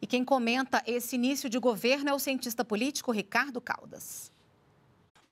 E quem comenta esse início de governo é o cientista político Ricardo Caldas.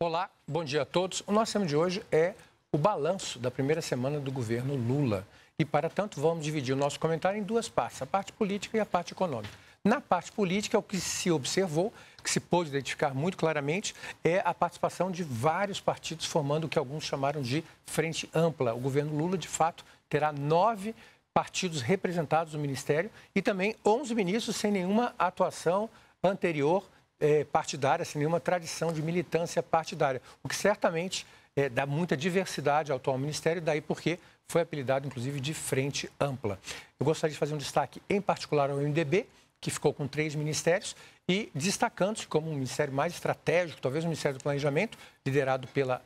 Olá, bom dia a todos. O nosso tema de hoje é o balanço da primeira semana do governo Lula. E, para tanto, vamos dividir o nosso comentário em duas partes, a parte política e a parte econômica. Na parte política, o que se observou, que se pôde identificar muito claramente, é a participação de vários partidos formando o que alguns chamaram de frente ampla. O governo Lula, de fato, terá nove partidos partidos representados no Ministério e também 11 ministros sem nenhuma atuação anterior eh, partidária, sem nenhuma tradição de militância partidária, o que certamente eh, dá muita diversidade ao atual Ministério, daí porque foi apelidado, inclusive, de Frente Ampla. Eu gostaria de fazer um destaque em particular ao MDB, que ficou com três ministérios e destacando-se como um ministério mais estratégico, talvez o um Ministério do Planejamento, liderado pela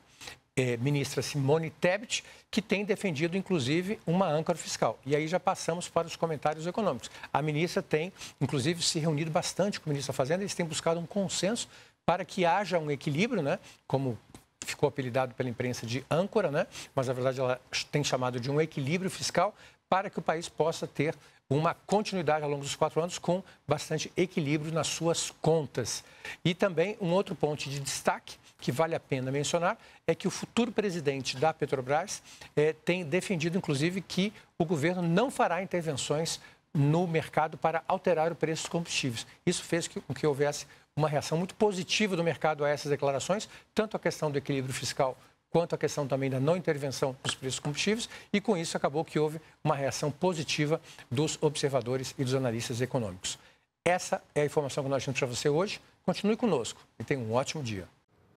eh, ministra Simone Tebet, que tem defendido, inclusive, uma âncora fiscal. E aí já passamos para os comentários econômicos. A ministra tem, inclusive, se reunido bastante com o ministro da Fazenda, eles têm buscado um consenso para que haja um equilíbrio, né? Como ficou apelidado pela imprensa de âncora, né? Mas na verdade ela tem chamado de um equilíbrio fiscal para que o país possa ter uma continuidade ao longo dos quatro anos com bastante equilíbrio nas suas contas. E também um outro ponto de destaque que vale a pena mencionar é que o futuro presidente da Petrobras eh, tem defendido, inclusive, que o governo não fará intervenções no mercado para alterar o preço dos combustíveis. Isso fez com que houvesse uma reação muito positiva do mercado a essas declarações, tanto a questão do equilíbrio fiscal quanto à questão também da não intervenção dos preços combustíveis, e com isso acabou que houve uma reação positiva dos observadores e dos analistas econômicos. Essa é a informação que nós temos para você hoje. Continue conosco e tenha um ótimo dia.